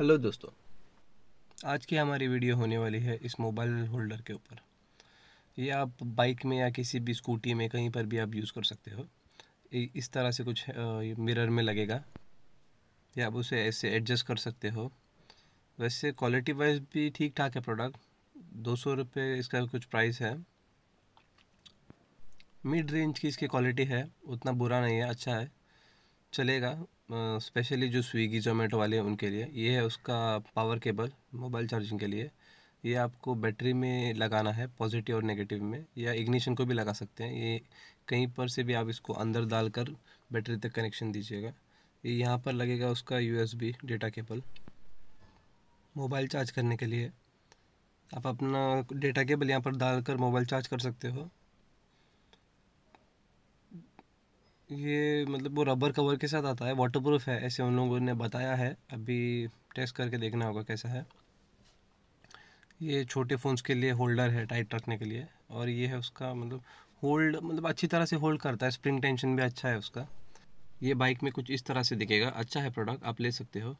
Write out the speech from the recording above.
hello दोस्तों आज की हमारी वीडियो होने वाली है इस मोबाइल होल्डर के ऊपर ये आप बाइक में या किसी भी स्कूटी में कहीं पर भी आप यूज़ कर सकते हो इस तरह से कुछ मिरर में लगेगा या आप उसे ऐसे एडजस्ट कर सकते हो वैसे क्वालिटी वाइज भी ठीक ठाक है प्रोडक्ट दो सौ रुपये इसका कुछ प्राइस है मिड रेंज की इसकी क्वालिटी है उतना बुरा नहीं है अच्छा है चलेगा स्पेशली जो स्विगी जोमेटो वाले हैं उनके लिए ये है उसका पावर केबल मोबाइल चार्जिंग के लिए ये आपको बैटरी में लगाना है पॉजिटिव और नेगेटिव में या इग्निशन को भी लगा सकते हैं ये कहीं पर से भी आप इसको अंदर डाल कर बैटरी तक कनेक्शन दीजिएगा ये यहाँ पर लगेगा उसका B data cable mobile charge करने के लिए आप अपना डेटा केबल यहाँ पर डाल कर मोबाइल चार्ज कर सकते हो ये मतलब वो रबर कवर के साथ आता है वाटर प्रूफ है ऐसे उन लोगों ने बताया है अभी टेस्ट करके देखना होगा कैसा है ये छोटे फ़ोन्स के लिए होल्डर है टाइट रखने के लिए और ये है उसका मतलब होल्ड मतलब अच्छी तरह से होल्ड करता है स्प्रिंग टेंशन भी अच्छा है उसका ये बाइक में कुछ इस तरह से दिखेगा अच्छा है प्रोडक्ट आप ले सकते हो